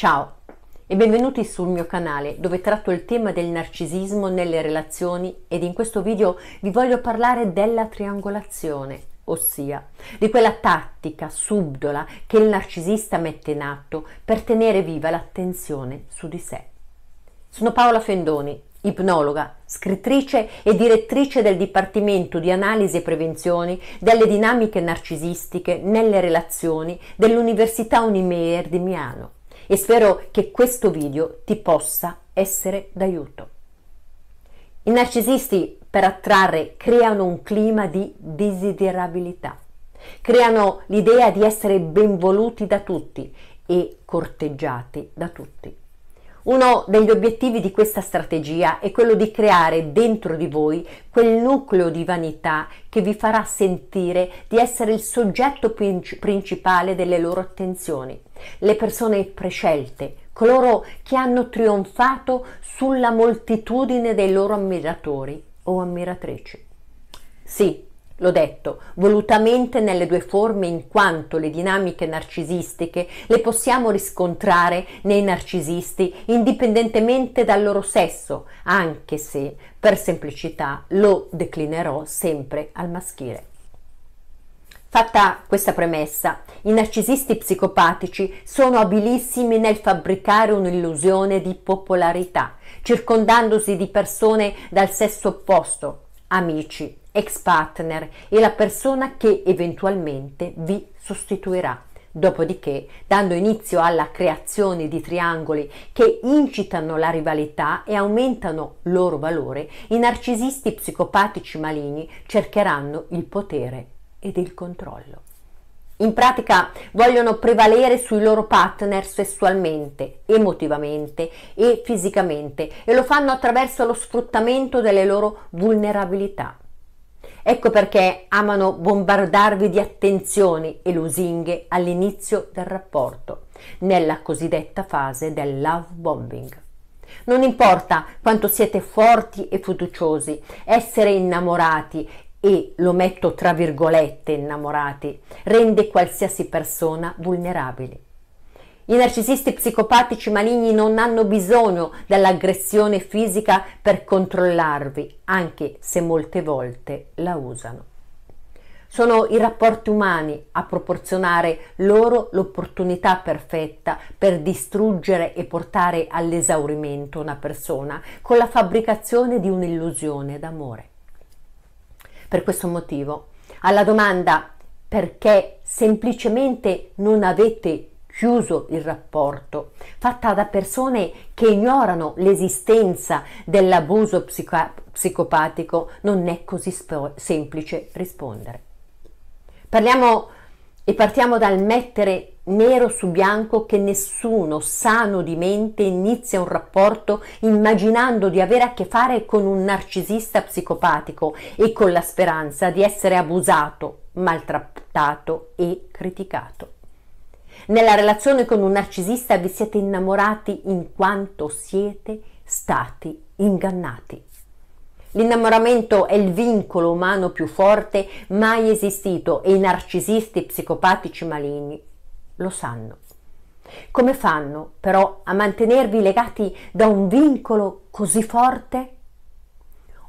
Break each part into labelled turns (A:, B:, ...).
A: Ciao e benvenuti sul mio canale dove tratto il tema del narcisismo nelle relazioni ed in questo video vi voglio parlare della triangolazione, ossia di quella tattica subdola che il narcisista mette in atto per tenere viva l'attenzione su di sé. Sono Paola Fendoni, ipnologa, scrittrice e direttrice del Dipartimento di Analisi e Prevenzioni delle dinamiche narcisistiche nelle relazioni dell'Università Unimeer di Milano e spero che questo video ti possa essere d'aiuto. I narcisisti per attrarre creano un clima di desiderabilità, creano l'idea di essere benvoluti da tutti e corteggiati da tutti. Uno degli obiettivi di questa strategia è quello di creare dentro di voi quel nucleo di vanità che vi farà sentire di essere il soggetto principale delle loro attenzioni, le persone prescelte, coloro che hanno trionfato sulla moltitudine dei loro ammiratori o ammiratrici. Sì, L'ho detto, volutamente nelle due forme in quanto le dinamiche narcisistiche le possiamo riscontrare nei narcisisti indipendentemente dal loro sesso, anche se per semplicità lo declinerò sempre al maschile. Fatta questa premessa, i narcisisti psicopatici sono abilissimi nel fabbricare un'illusione di popolarità, circondandosi di persone dal sesso opposto, amici, ex partner e la persona che eventualmente vi sostituirà. Dopodiché, dando inizio alla creazione di triangoli che incitano la rivalità e aumentano loro valore, i narcisisti psicopatici maligni cercheranno il potere ed il controllo. In pratica vogliono prevalere sui loro partner sessualmente, emotivamente e fisicamente e lo fanno attraverso lo sfruttamento delle loro vulnerabilità. Ecco perché amano bombardarvi di attenzioni e lusinghe all'inizio del rapporto, nella cosiddetta fase del love bombing. Non importa quanto siete forti e fiduciosi, essere innamorati e lo metto tra virgolette innamorati rende qualsiasi persona vulnerabile. I narcisisti psicopatici maligni non hanno bisogno dell'aggressione fisica per controllarvi, anche se molte volte la usano. Sono i rapporti umani a proporzionare loro l'opportunità perfetta per distruggere e portare all'esaurimento una persona con la fabbricazione di un'illusione d'amore. Per questo motivo, alla domanda perché semplicemente non avete chiuso il rapporto, fatta da persone che ignorano l'esistenza dell'abuso psico- psicopatico, non è così sp- semplice rispondere. Parliamo e partiamo dal mettere nero su bianco che nessuno sano di mente inizia un rapporto immaginando di avere a che fare con un narcisista psicopatico e con la speranza di essere abusato, maltrattato e criticato. Nella relazione con un narcisista vi siete innamorati in quanto siete stati ingannati. L'innamoramento è il vincolo umano più forte mai esistito e i narcisisti psicopatici maligni lo sanno. Come fanno però a mantenervi legati da un vincolo così forte?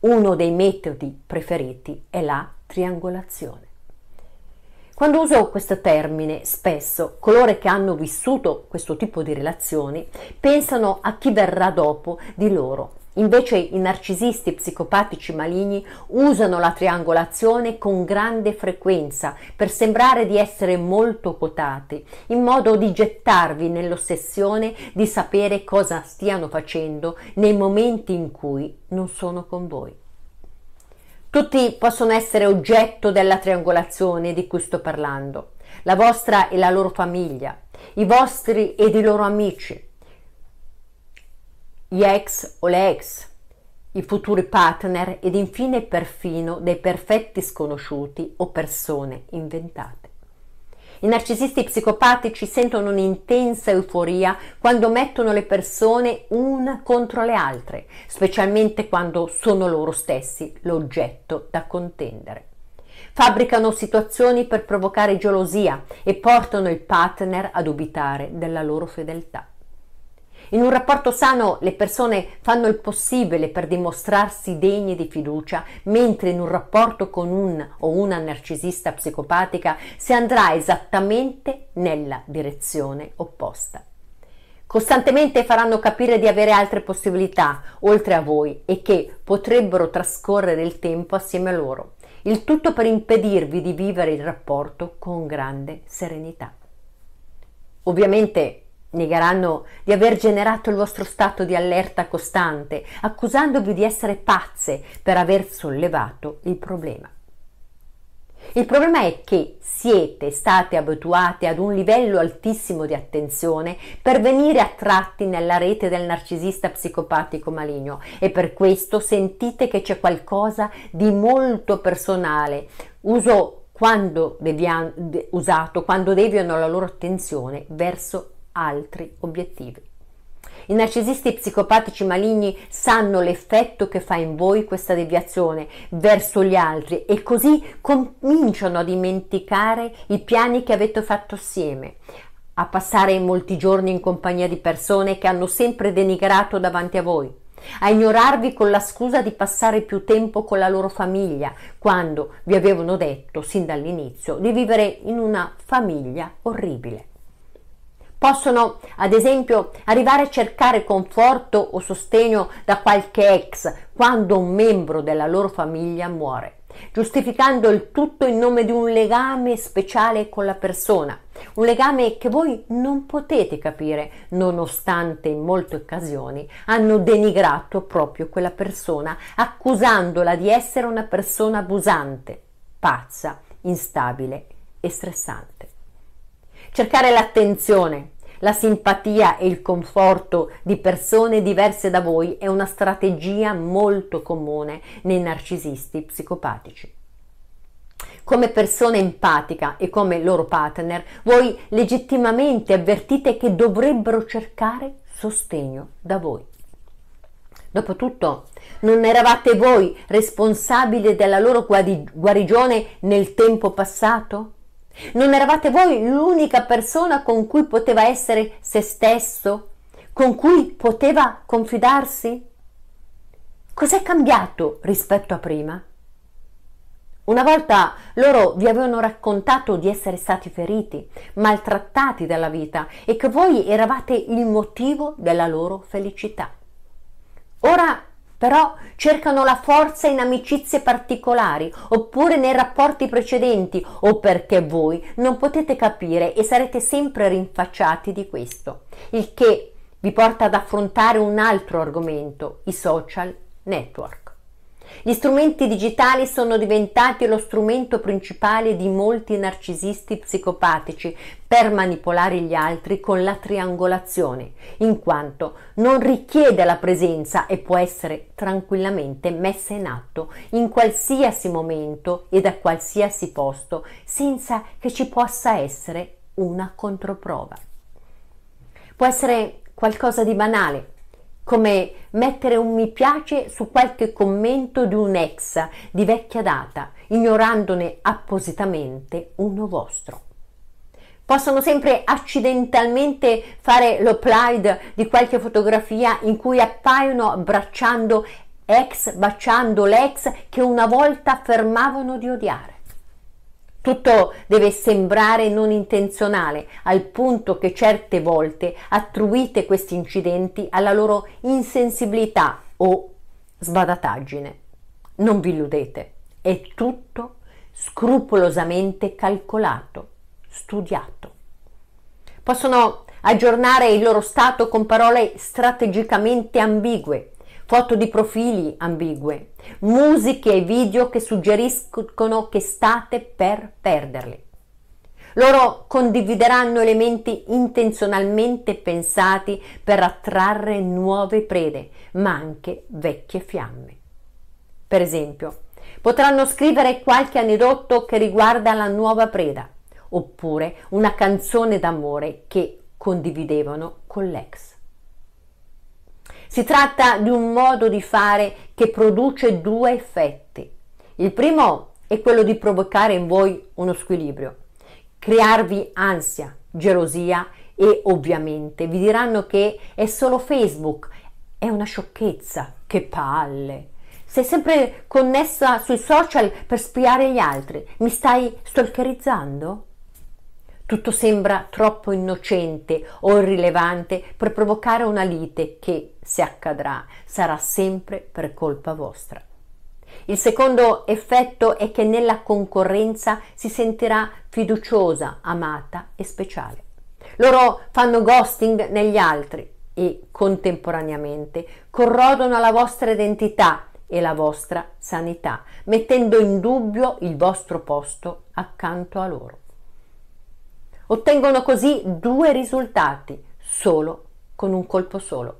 A: Uno dei metodi preferiti è la triangolazione. Quando uso questo termine, spesso coloro che hanno vissuto questo tipo di relazioni pensano a chi verrà dopo di loro. Invece i narcisisti psicopatici maligni usano la triangolazione con grande frequenza per sembrare di essere molto quotati, in modo di gettarvi nell'ossessione di sapere cosa stiano facendo nei momenti in cui non sono con voi. Tutti possono essere oggetto della triangolazione di cui sto parlando, la vostra e la loro famiglia, i vostri ed i loro amici, gli ex o le ex, i futuri partner ed infine perfino dei perfetti sconosciuti o persone inventate. I narcisisti psicopatici sentono un'intensa euforia quando mettono le persone una contro le altre, specialmente quando sono loro stessi l'oggetto da contendere. Fabbricano situazioni per provocare gelosia e portano il partner a dubitare della loro fedeltà. In un rapporto sano le persone fanno il possibile per dimostrarsi degne di fiducia, mentre in un rapporto con un o una narcisista psicopatica si andrà esattamente nella direzione opposta. Costantemente faranno capire di avere altre possibilità oltre a voi e che potrebbero trascorrere il tempo assieme a loro. Il tutto per impedirvi di vivere il rapporto con grande serenità. Ovviamente Negheranno di aver generato il vostro stato di allerta costante, accusandovi di essere pazze per aver sollevato il problema. Il problema è che siete state abituate ad un livello altissimo di attenzione per venire attratti nella rete del narcisista psicopatico maligno e per questo sentite che c'è qualcosa di molto personale, uso quando devian- usato quando deviano la loro attenzione verso altri obiettivi. I narcisisti psicopatici maligni sanno l'effetto che fa in voi questa deviazione verso gli altri e così cominciano a dimenticare i piani che avete fatto assieme, a passare molti giorni in compagnia di persone che hanno sempre denigrato davanti a voi, a ignorarvi con la scusa di passare più tempo con la loro famiglia, quando vi avevano detto sin dall'inizio di vivere in una famiglia orribile. Possono, ad esempio, arrivare a cercare conforto o sostegno da qualche ex quando un membro della loro famiglia muore, giustificando il tutto in nome di un legame speciale con la persona, un legame che voi non potete capire, nonostante in molte occasioni hanno denigrato proprio quella persona, accusandola di essere una persona abusante, pazza, instabile e stressante cercare l'attenzione, la simpatia e il conforto di persone diverse da voi è una strategia molto comune nei narcisisti psicopatici. Come persona empatica e come loro partner, voi legittimamente avvertite che dovrebbero cercare sostegno da voi. Dopotutto, non eravate voi responsabili della loro guarigione nel tempo passato? Non eravate voi l'unica persona con cui poteva essere se stesso? Con cui poteva confidarsi? Cos'è cambiato rispetto a prima? Una volta loro vi avevano raccontato di essere stati feriti, maltrattati dalla vita e che voi eravate il motivo della loro felicità. Ora però cercano la forza in amicizie particolari oppure nei rapporti precedenti o perché voi non potete capire e sarete sempre rinfacciati di questo, il che vi porta ad affrontare un altro argomento, i social network. Gli strumenti digitali sono diventati lo strumento principale di molti narcisisti psicopatici per manipolare gli altri con la triangolazione, in quanto non richiede la presenza e può essere tranquillamente messa in atto in qualsiasi momento e da qualsiasi posto senza che ci possa essere una controprova. Può essere qualcosa di banale, come mettere un mi piace su qualche commento di un ex di vecchia data, ignorandone appositamente uno vostro. Possono sempre accidentalmente fare l'upload di qualche fotografia in cui appaiono abbracciando ex, baciando l'ex che una volta affermavano di odiare. Tutto deve sembrare non intenzionale, al punto che certe volte attruite questi incidenti alla loro insensibilità o sbadataggine. Non vi illudete, è tutto scrupolosamente calcolato, studiato. Possono aggiornare il loro stato con parole strategicamente ambigue, foto di profili ambigue, musiche e video che suggeriscono che state per perderli. Loro condivideranno elementi intenzionalmente pensati per attrarre nuove prede, ma anche vecchie fiamme. Per esempio, potranno scrivere qualche aneddoto che riguarda la nuova preda, oppure una canzone d'amore che condividevano con l'ex. Si tratta di un modo di fare che produce due effetti. Il primo è quello di provocare in voi uno squilibrio, crearvi ansia, gelosia e ovviamente vi diranno che è solo Facebook, è una sciocchezza, che palle. Sei sempre connessa sui social per spiare gli altri, mi stai stalkerizzando? Tutto sembra troppo innocente o irrilevante per provocare una lite che, se accadrà, sarà sempre per colpa vostra. Il secondo effetto è che nella concorrenza si sentirà fiduciosa, amata e speciale. Loro fanno ghosting negli altri e contemporaneamente corrodono la vostra identità e la vostra sanità, mettendo in dubbio il vostro posto accanto a loro. Ottengono così due risultati solo con un colpo solo.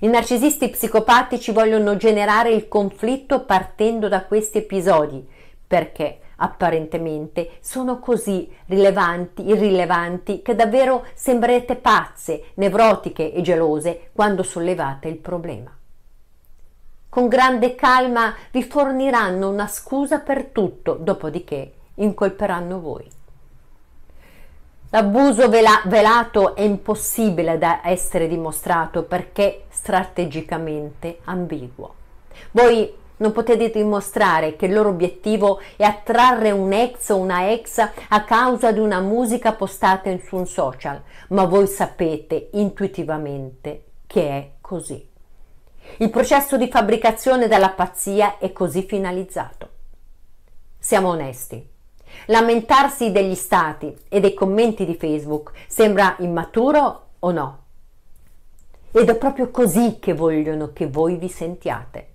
A: I narcisisti psicopatici vogliono generare il conflitto partendo da questi episodi perché apparentemente sono così rilevanti, irrilevanti, che davvero sembrerete pazze, nevrotiche e gelose quando sollevate il problema. Con grande calma vi forniranno una scusa per tutto, dopodiché incolperanno voi. L'abuso velato è impossibile da essere dimostrato perché strategicamente ambiguo. Voi non potete dimostrare che il loro obiettivo è attrarre un ex o una ex a causa di una musica postata su un social, ma voi sapete intuitivamente che è così. Il processo di fabbricazione della pazzia è così finalizzato. Siamo onesti, Lamentarsi degli stati e dei commenti di Facebook sembra immaturo o no? Ed è proprio così che vogliono che voi vi sentiate.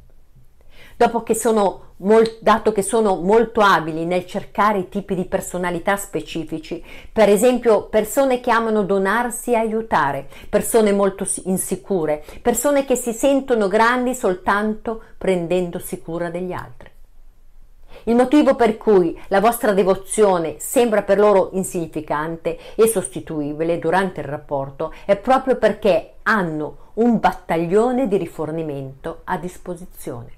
A: Dopo che sono molt, dato che sono molto abili nel cercare tipi di personalità specifici, per esempio persone che amano donarsi e aiutare, persone molto insicure, persone che si sentono grandi soltanto prendendosi cura degli altri. Il motivo per cui la vostra devozione sembra per loro insignificante e sostituibile durante il rapporto è proprio perché hanno un battaglione di rifornimento a disposizione.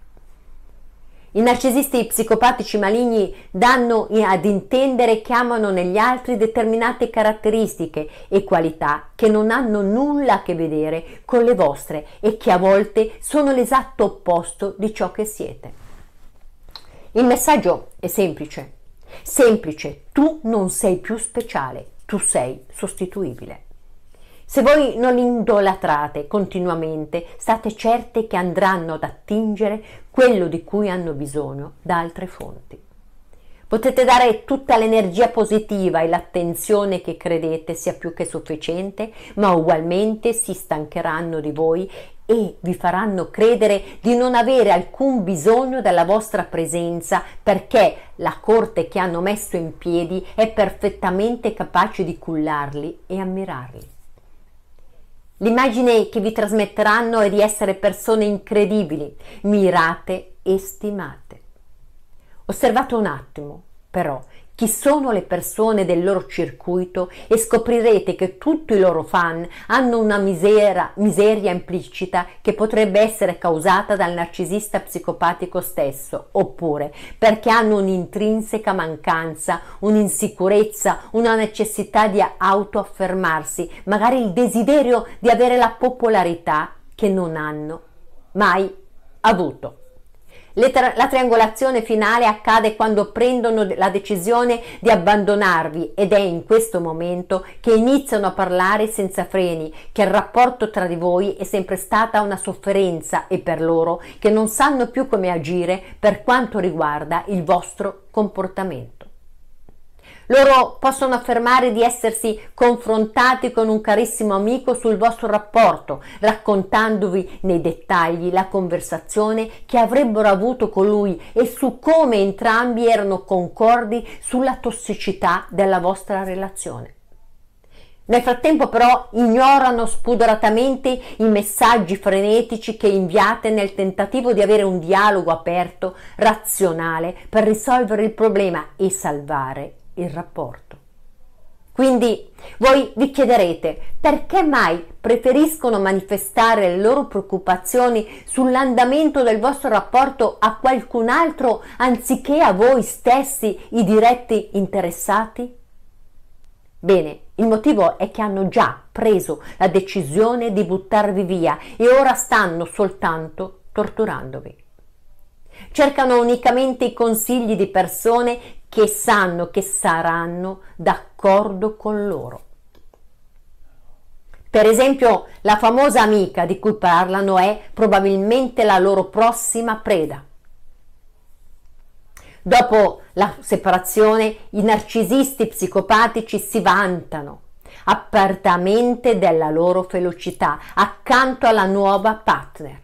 A: I narcisisti psicopatici maligni danno ad intendere che amano negli altri determinate caratteristiche e qualità che non hanno nulla a che vedere con le vostre e che a volte sono l'esatto opposto di ciò che siete. Il messaggio è semplice, semplice, tu non sei più speciale, tu sei sostituibile. Se voi non idolatrate continuamente, state certe che andranno ad attingere quello di cui hanno bisogno da altre fonti. Potete dare tutta l'energia positiva e l'attenzione che credete sia più che sufficiente, ma ugualmente si stancheranno di voi e vi faranno credere di non avere alcun bisogno della vostra presenza perché la corte che hanno messo in piedi è perfettamente capace di cullarli e ammirarli. L'immagine che vi trasmetteranno è di essere persone incredibili, mirate e stimate. Osservate un attimo, però, chi sono le persone del loro circuito e scoprirete che tutti i loro fan hanno una misera, miseria implicita che potrebbe essere causata dal narcisista psicopatico stesso, oppure perché hanno un'intrinseca mancanza, un'insicurezza, una necessità di autoaffermarsi, magari il desiderio di avere la popolarità che non hanno mai avuto. Tra- la triangolazione finale accade quando prendono la decisione di abbandonarvi ed è in questo momento che iniziano a parlare senza freni, che il rapporto tra di voi è sempre stata una sofferenza e per loro che non sanno più come agire per quanto riguarda il vostro comportamento. Loro possono affermare di essersi confrontati con un carissimo amico sul vostro rapporto, raccontandovi nei dettagli la conversazione che avrebbero avuto con lui e su come entrambi erano concordi sulla tossicità della vostra relazione. Nel frattempo però ignorano spudoratamente i messaggi frenetici che inviate nel tentativo di avere un dialogo aperto, razionale, per risolvere il problema e salvare il rapporto. Quindi voi vi chiederete perché mai preferiscono manifestare le loro preoccupazioni sull'andamento del vostro rapporto a qualcun altro anziché a voi stessi, i diretti interessati? Bene, il motivo è che hanno già preso la decisione di buttarvi via e ora stanno soltanto torturandovi cercano unicamente i consigli di persone che sanno che saranno d'accordo con loro. Per esempio, la famosa amica di cui parlano è probabilmente la loro prossima preda. Dopo la separazione, i narcisisti psicopatici si vantano apertamente della loro felicità accanto alla nuova partner.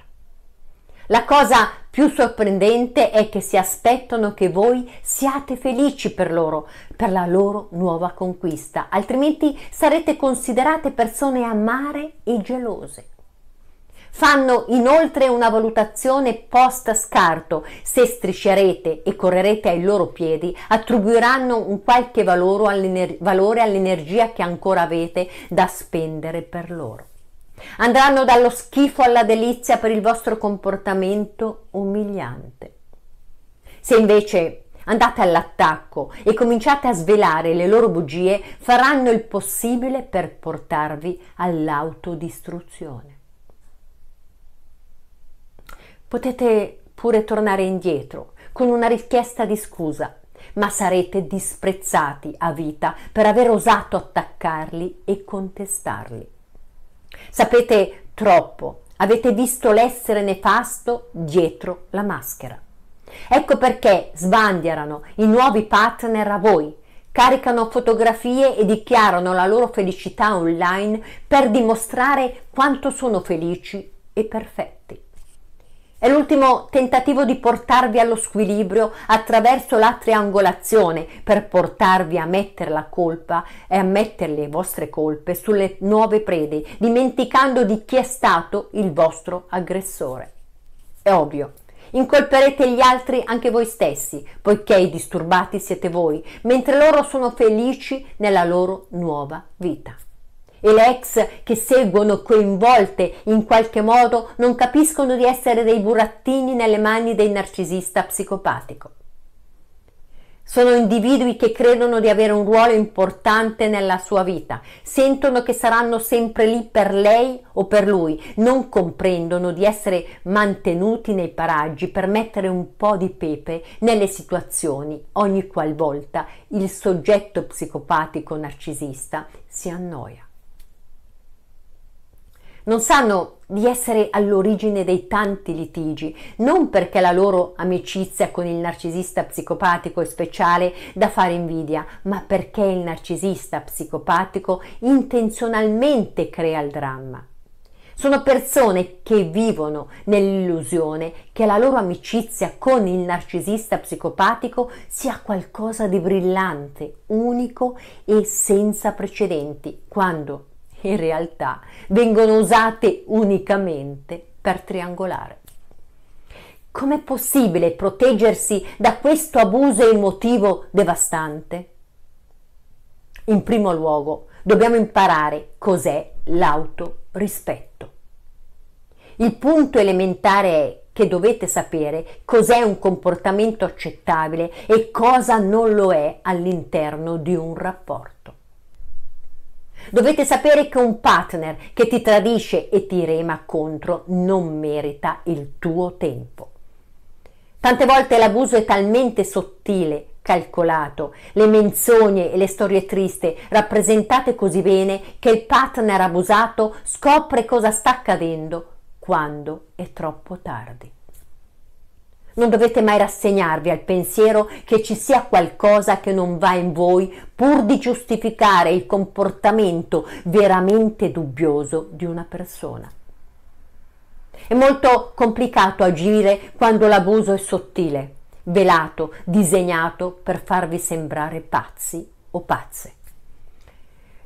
A: La cosa più sorprendente è che si aspettano che voi siate felici per loro, per la loro nuova conquista, altrimenti sarete considerate persone amare e gelose. Fanno inoltre una valutazione post scarto. Se striscerete e correrete ai loro piedi, attribuiranno un qualche valore all'energia che ancora avete da spendere per loro. Andranno dallo schifo alla delizia per il vostro comportamento umiliante. Se invece andate all'attacco e cominciate a svelare le loro bugie, faranno il possibile per portarvi all'autodistruzione. Potete pure tornare indietro con una richiesta di scusa, ma sarete disprezzati a vita per aver osato attaccarli e contestarli. Sapete troppo, avete visto l'essere nefasto dietro la maschera. Ecco perché sbandierano i nuovi partner a voi, caricano fotografie e dichiarano la loro felicità online per dimostrare quanto sono felici e perfetti. È l'ultimo tentativo di portarvi allo squilibrio attraverso la triangolazione per portarvi a mettere la colpa e a mettere le vostre colpe sulle nuove prede, dimenticando di chi è stato il vostro aggressore. È ovvio. Incolperete gli altri anche voi stessi, poiché i disturbati siete voi, mentre loro sono felici nella loro nuova vita e le ex che seguono coinvolte in qualche modo non capiscono di essere dei burattini nelle mani del narcisista psicopatico. Sono individui che credono di avere un ruolo importante nella sua vita, sentono che saranno sempre lì per lei o per lui, non comprendono di essere mantenuti nei paraggi per mettere un po' di pepe nelle situazioni ogni qualvolta il soggetto psicopatico narcisista si annoia non sanno di essere all'origine dei tanti litigi, non perché la loro amicizia con il narcisista psicopatico è speciale da fare invidia, ma perché il narcisista psicopatico intenzionalmente crea il dramma. Sono persone che vivono nell'illusione che la loro amicizia con il narcisista psicopatico sia qualcosa di brillante, unico e senza precedenti, quando in realtà vengono usate unicamente per triangolare. Com'è possibile proteggersi da questo abuso emotivo devastante? In primo luogo, dobbiamo imparare cos'è l'autorispetto. Il punto elementare è che dovete sapere cos'è un comportamento accettabile e cosa non lo è all'interno di un rapporto. Dovete sapere che un partner che ti tradisce e ti rema contro non merita il tuo tempo. Tante volte l'abuso è talmente sottile, calcolato, le menzogne e le storie triste rappresentate così bene che il partner abusato scopre cosa sta accadendo quando è troppo tardi. Non dovete mai rassegnarvi al pensiero che ci sia qualcosa che non va in voi pur di giustificare il comportamento veramente dubbioso di una persona. È molto complicato agire quando l'abuso è sottile, velato, disegnato per farvi sembrare pazzi o pazze.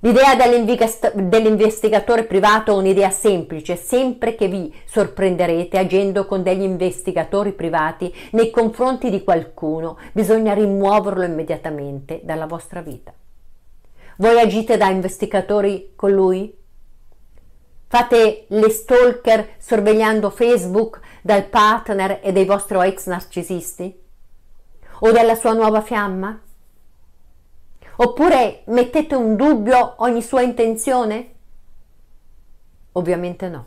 A: L'idea dell'investigatore privato è un'idea semplice, sempre che vi sorprenderete agendo con degli investigatori privati nei confronti di qualcuno, bisogna rimuoverlo immediatamente dalla vostra vita. Voi agite da investigatori con lui? Fate le stalker sorvegliando Facebook dal partner e dei vostri ex narcisisti? O della sua nuova fiamma? Oppure mettete un dubbio ogni sua intenzione? Ovviamente no.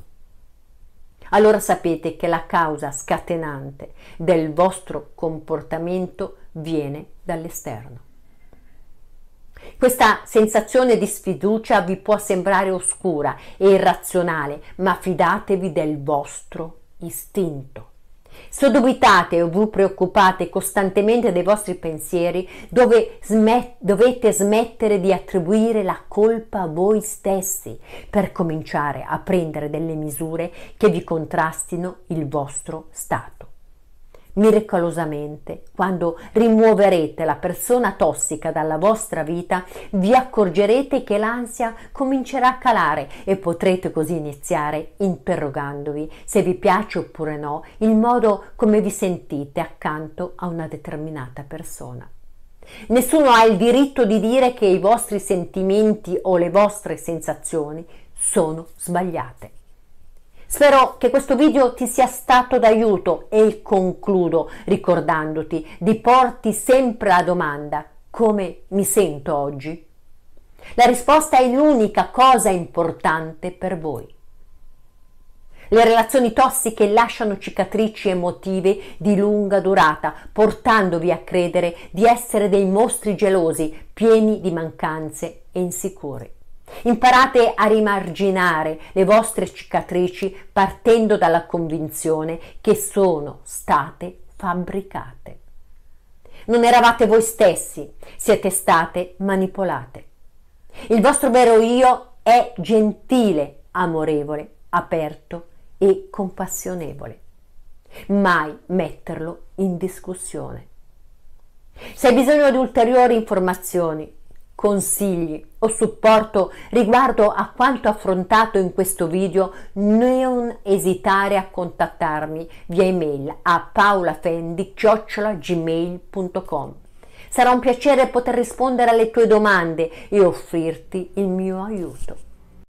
A: Allora sapete che la causa scatenante del vostro comportamento viene dall'esterno. Questa sensazione di sfiducia vi può sembrare oscura e irrazionale, ma fidatevi del vostro istinto. Se dubitate o vi preoccupate costantemente dei vostri pensieri, dove smet- dovete smettere di attribuire la colpa a voi stessi per cominciare a prendere delle misure che vi contrastino il vostro stato. Miracolosamente, quando rimuoverete la persona tossica dalla vostra vita, vi accorgerete che l'ansia comincerà a calare e potrete così iniziare interrogandovi se vi piace oppure no il modo come vi sentite accanto a una determinata persona. Nessuno ha il diritto di dire che i vostri sentimenti o le vostre sensazioni sono sbagliate. Spero che questo video ti sia stato d'aiuto e concludo ricordandoti di porti sempre la domanda come mi sento oggi? La risposta è l'unica cosa importante per voi. Le relazioni tossiche lasciano cicatrici emotive di lunga durata, portandovi a credere di essere dei mostri gelosi, pieni di mancanze e insicuri. Imparate a rimarginare le vostre cicatrici partendo dalla convinzione che sono state fabbricate. Non eravate voi stessi, siete state manipolate. Il vostro vero io è gentile, amorevole, aperto e compassionevole. Mai metterlo in discussione. Se hai bisogno di ulteriori informazioni consigli o supporto riguardo a quanto affrontato in questo video, non esitare a contattarmi via email a paolafendi.gmail.com. Sarà un piacere poter rispondere alle tue domande e offrirti il mio aiuto.